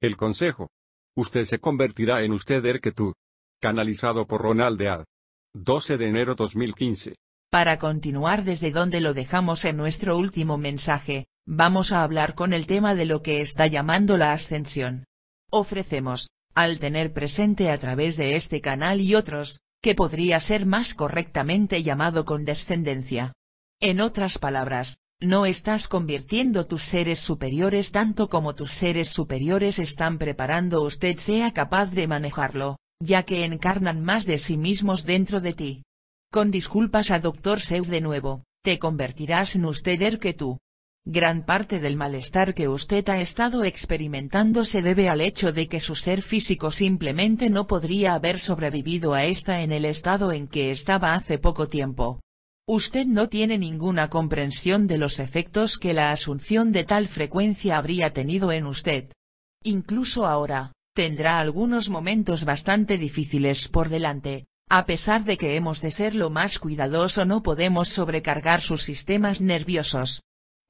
El consejo. Usted se convertirá en usted er tú. Canalizado por Ronald A. 12 de enero 2015. Para continuar desde donde lo dejamos en nuestro último mensaje, vamos a hablar con el tema de lo que está llamando la ascensión. Ofrecemos, al tener presente a través de este canal y otros, que podría ser más correctamente llamado condescendencia. En otras palabras, no estás convirtiendo tus seres superiores tanto como tus seres superiores están preparando usted sea capaz de manejarlo, ya que encarnan más de sí mismos dentro de ti. Con disculpas a Dr. Zeus de nuevo, te convertirás en usted er que tú. Gran parte del malestar que usted ha estado experimentando se debe al hecho de que su ser físico simplemente no podría haber sobrevivido a esta en el estado en que estaba hace poco tiempo. Usted no tiene ninguna comprensión de los efectos que la asunción de tal frecuencia habría tenido en usted. Incluso ahora, tendrá algunos momentos bastante difíciles por delante, a pesar de que hemos de ser lo más cuidadoso no podemos sobrecargar sus sistemas nerviosos.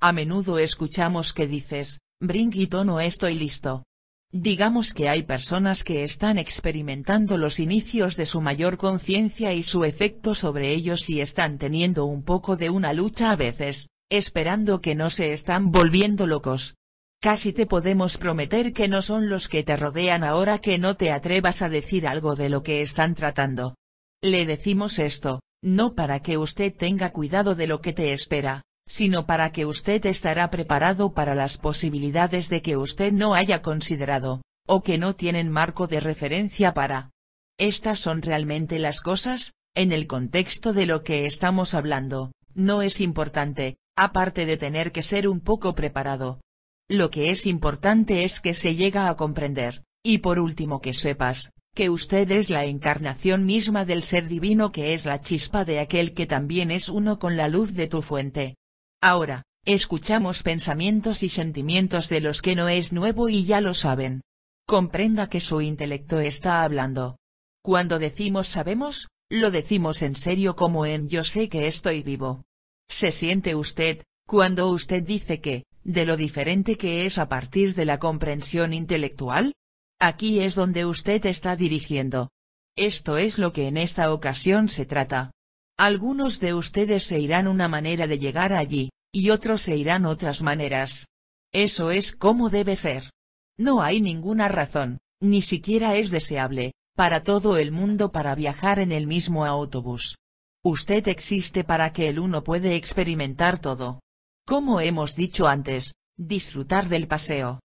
A menudo escuchamos que dices, Brinquito no estoy listo. Digamos que hay personas que están experimentando los inicios de su mayor conciencia y su efecto sobre ellos y están teniendo un poco de una lucha a veces, esperando que no se están volviendo locos. Casi te podemos prometer que no son los que te rodean ahora que no te atrevas a decir algo de lo que están tratando. Le decimos esto, no para que usted tenga cuidado de lo que te espera, sino para que usted estará preparado para las posibilidades de que usted no haya considerado, o que no tienen marco de referencia para. Estas son realmente las cosas, en el contexto de lo que estamos hablando, no es importante, aparte de tener que ser un poco preparado. Lo que es importante es que se llega a comprender, y por último que sepas, que usted es la encarnación misma del ser divino que es la chispa de aquel que también es uno con la luz de tu fuente, Ahora, escuchamos pensamientos y sentimientos de los que no es nuevo y ya lo saben. Comprenda que su intelecto está hablando. Cuando decimos sabemos, lo decimos en serio como en yo sé que estoy vivo. Se siente usted, cuando usted dice que, de lo diferente que es a partir de la comprensión intelectual? Aquí es donde usted está dirigiendo. Esto es lo que en esta ocasión se trata. Algunos de ustedes se irán una manera de llegar allí, y otros se irán otras maneras. Eso es como debe ser. No hay ninguna razón, ni siquiera es deseable, para todo el mundo para viajar en el mismo autobús. Usted existe para que el uno puede experimentar todo. Como hemos dicho antes, disfrutar del paseo.